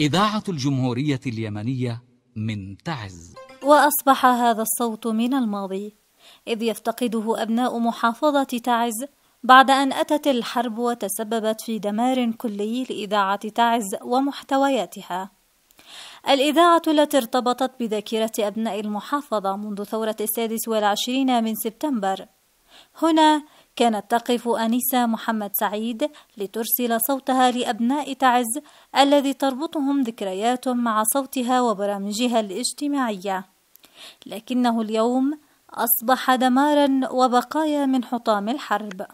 إذاعة الجمهورية اليمنية من تعز وأصبح هذا الصوت من الماضي إذ يفتقده أبناء محافظة تعز بعد أن أتت الحرب وتسببت في دمار كلي لإذاعة تعز ومحتوياتها الإذاعة التي ارتبطت بذاكرة أبناء المحافظة منذ ثورة السادس والعشرين من سبتمبر هنا كانت تقف أنسة محمد سعيد لترسل صوتها لأبناء تعز الذي تربطهم ذكريات مع صوتها وبرامجها الاجتماعية لكنه اليوم أصبح دمارا وبقايا من حطام الحرب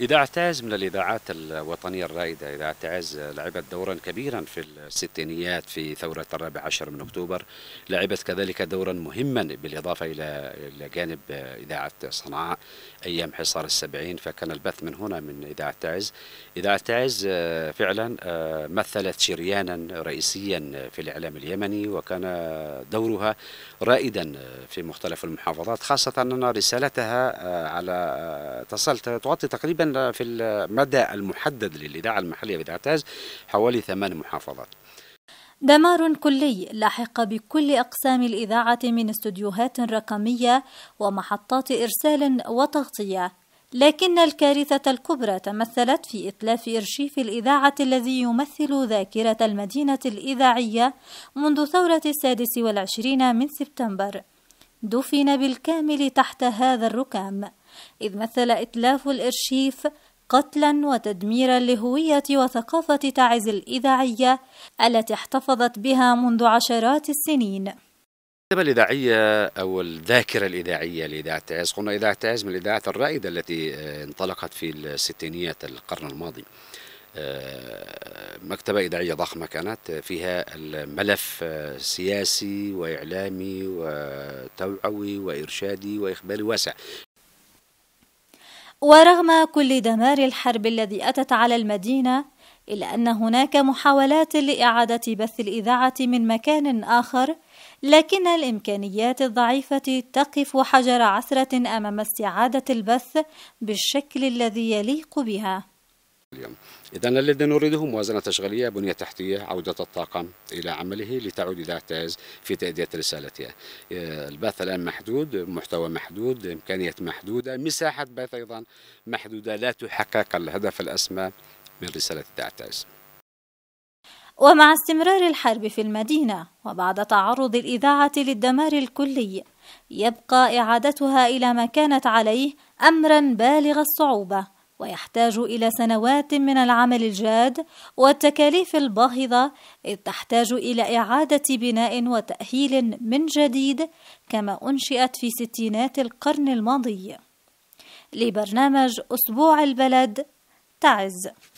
إذاعة عز من الإذاعات الوطنية الرائدة إذاعة عز لعبت دورا كبيرا في الستينيات في ثورة الرابع عشر من أكتوبر لعبت كذلك دورا مهما بالإضافة إلى إلى جانب إذاعة صنعاء أيام حصار السبعين فكان البث من هنا من إذاعة تعز إذاعة آه، عز فعلا آه، مثلت شريانا رئيسيا في الإعلام اليمني وكان دورها رائدا في مختلف المحافظات خاصة أن رسالتها آه، على تغطي تقريبا في المدى المحدد للإذاعة المحلية بتعتاز حوالي ثمان محافظات دمار كلي لحق بكل أقسام الإذاعة من استديوهات رقمية ومحطات إرسال وتغطية لكن الكارثة الكبرى تمثلت في إتلاف إرشيف الإذاعة الذي يمثل ذاكرة المدينة الإذاعية منذ ثورة السادس والعشرين من سبتمبر دفن بالكامل تحت هذا الركام إذ مثل إتلاف الإرشيف قتلا وتدميرا لهوية وثقافة تعز الإذاعية التي احتفظت بها منذ عشرات السنين الكتابة الإذاعية أو الذاكرة الإذاعية لإذاعة تعز قلنا إذاعة تعز من الإذاعات الرائدة التي آه، انطلقت في الستينيات القرن الماضي آه، مكتبة إذاعية ضخمة كانت فيها الملف آه، سياسي وإعلامي وتوعوي وإرشادي وإخباري واسع ورغم كل دمار الحرب الذي أتت على المدينة إلا أن هناك محاولات لإعادة بث الإذاعة من مكان آخر لكن الإمكانيات الضعيفة تقف حجر عثرة أمام استعادة البث بالشكل الذي يليق بها اليوم إذا الذي نريده موازنة تشغيلية بنية تحتية عودة الطاقم إلى عمله لتعود الى تعز في تأدية رسالتها آه، البث الآن محدود محتوى محدود إمكانية محدودة مساحة بث أيضا محدودة لا تحقق الهدف الأسمى من رسالة إذاعة ومع استمرار الحرب في المدينة وبعد تعرض الإذاعة للدمار الكلي يبقى إعادتها إلى ما كانت عليه أمرا بالغ الصعوبة ويحتاج إلى سنوات من العمل الجاد والتكاليف الباهظة إذ تحتاج إلى إعادة بناء وتأهيل من جديد كما أنشئت في ستينات القرن الماضي لبرنامج أسبوع البلد تعز